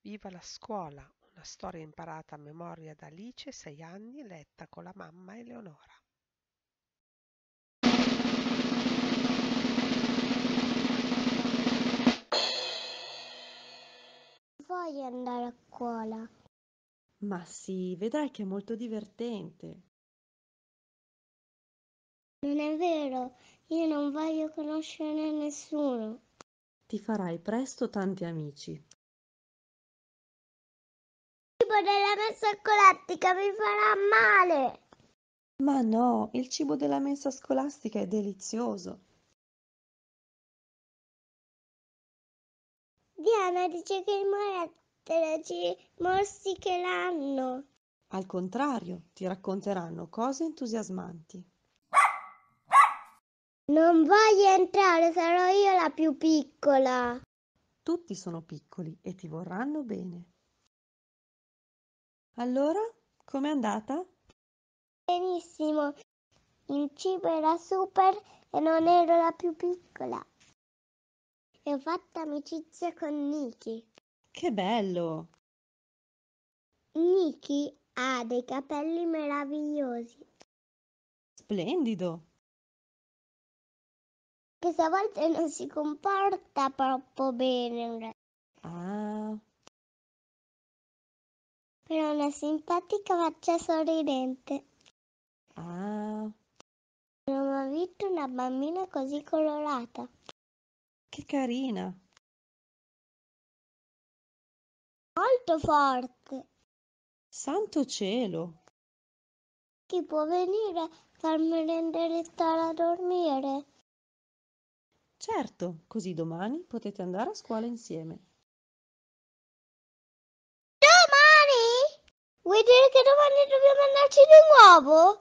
Viva la scuola, una storia imparata a memoria da Alice, sei anni, letta con la mamma Eleonora. Voglio andare a scuola. Ma sì, vedrai che è molto divertente. Non è vero, io non voglio conoscere nessuno. Ti farai presto tanti amici cibo della messa scolastica mi farà male! Ma no, il cibo della messa scolastica è delizioso. Diana dice che il morettero ci morsicheranno. Al contrario, ti racconteranno cose entusiasmanti. Non voglio entrare, sarò io la più piccola. Tutti sono piccoli e ti vorranno bene. Allora, com'è andata? Benissimo. Il cibo era super e non ero la più piccola. E ho fatto amicizia con Niki. Che bello! Niki ha dei capelli meravigliosi. Splendido! Che stavolta non si comporta troppo bene. Ah, per una simpatica faccia sorridente. Ah. Non ho mai visto una bambina così colorata. Che carina. Molto forte. Santo cielo. Chi può venire a farmi rendere stare a dormire? Certo, così domani potete andare a scuola insieme. Vuoi dire che domani dobbiamo andarci di nuovo?